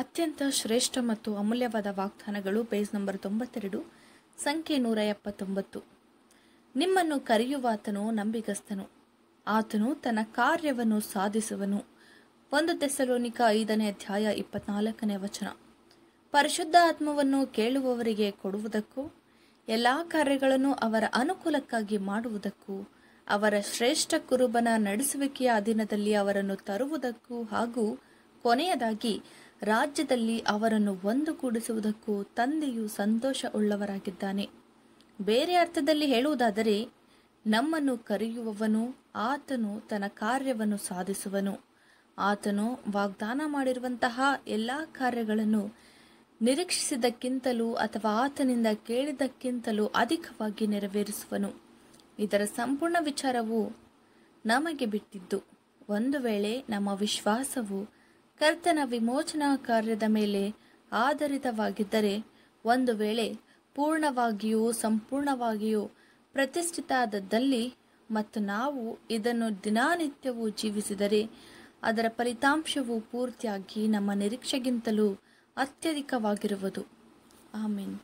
ಅತ್ಯಂತ ಶ್ರೇಷ್ಠ ಮತ್ತು ಅಮೂಲ್ಯವಾದ ವಾಗ್ದಾನಗಳು ಪೇಜ್ ನಂಬರ್ ತೊಂಬತ್ತೆರಡು ಸಂಖ್ಯೆ ನೂರ ಎಪ್ಪತ್ತೊಂಬತ್ತು ನಿಮ್ಮನ್ನು ಕರೆಯುವಾತನು ನಂಬಿಗಸ್ತನು ಆತನು ತನ್ನ ಕಾರ್ಯವನ್ನು ಸಾಧಿಸುವನು ಒಂದು ತೆಸಲೋನಿಕ ಐದನೇ ಅಧ್ಯಾಯ ಇಪ್ಪತ್ನಾಲ್ಕನೇ ವಚನ ಪರಿಶುದ್ಧ ಆತ್ಮವನ್ನು ಕೇಳುವವರಿಗೆ ಕೊಡುವುದಕ್ಕೂ ಎಲ್ಲ ಕಾರ್ಯಗಳನ್ನು ಅವರ ಅನುಕೂಲಕ್ಕಾಗಿ ಮಾಡುವುದಕ್ಕೂ ಅವರ ಶ್ರೇಷ್ಠ ಕುರುಬನ ನಡೆಸುವಿಕೆಯ ಅಧೀನದಲ್ಲಿ ಅವರನ್ನು ತರುವುದಕ್ಕೂ ಹಾಗೂ ಕೊನೆಯದಾಗಿ ರಾಜ್ಯದಲ್ಲಿ ಅವರನ್ನು ಕೂಡಿಸುವುದಕ್ಕೂ ತಂದೆಯು ಸಂತೋಷ ಉಳ್ಳವರಾಗಿದ್ದಾನೆ ಬೇರೆ ಅರ್ಥದಲ್ಲಿ ಹೇಳುವುದಾದರೆ ನಮ್ಮನ್ನು ಕರೆಯುವವನು ಆತನು ತನ್ನ ಕಾರ್ಯವನ್ನು ಸಾಧಿಸುವನು ಆತನು ವಾಗ್ದಾನ ಮಾಡಿರುವಂತಹ ಎಲ್ಲ ಕಾರ್ಯಗಳನ್ನು ನಿರೀಕ್ಷಿಸಿದ್ದಕ್ಕಿಂತಲೂ ಅಥವಾ ಆತನಿಂದ ಕೇಳಿದ್ದಕ್ಕಿಂತಲೂ ಅಧಿಕವಾಗಿ ನೆರವೇರಿಸುವನು ಇದರ ಸಂಪೂರ್ಣ ವಿಚಾರವು ನಮಗೆ ಬಿಟ್ಟಿದ್ದು ಒಂದು ವೇಳೆ ನಮ್ಮ ವಿಶ್ವಾಸವು ಕರ್ತನ ವಿಮೋಚನಾ ಕಾರ್ಯದ ಮೇಲೆ ಆಧಾರಿತವಾಗಿದ್ದರೆ ಒಂದು ವೇಳೆ ಪೂರ್ಣವಾಗಿಯೂ ಸಂಪೂರ್ಣವಾಗಿಯೂ ಪ್ರತಿಷ್ಠಿತಾದದ್ದಲ್ಲಿ ಮತ್ತು ನಾವು ಇದನ್ನು ದಿನಾನಿತ್ಯವೂ ಜೀವಿಸಿದರೆ ಅದರ ಫಲಿತಾಂಶವು ಪೂರ್ತಿಯಾಗಿ ನಮ್ಮ ನಿರೀಕ್ಷೆಗಿಂತಲೂ ಅತ್ಯಧಿಕವಾಗಿರುವುದು ಮೀನ್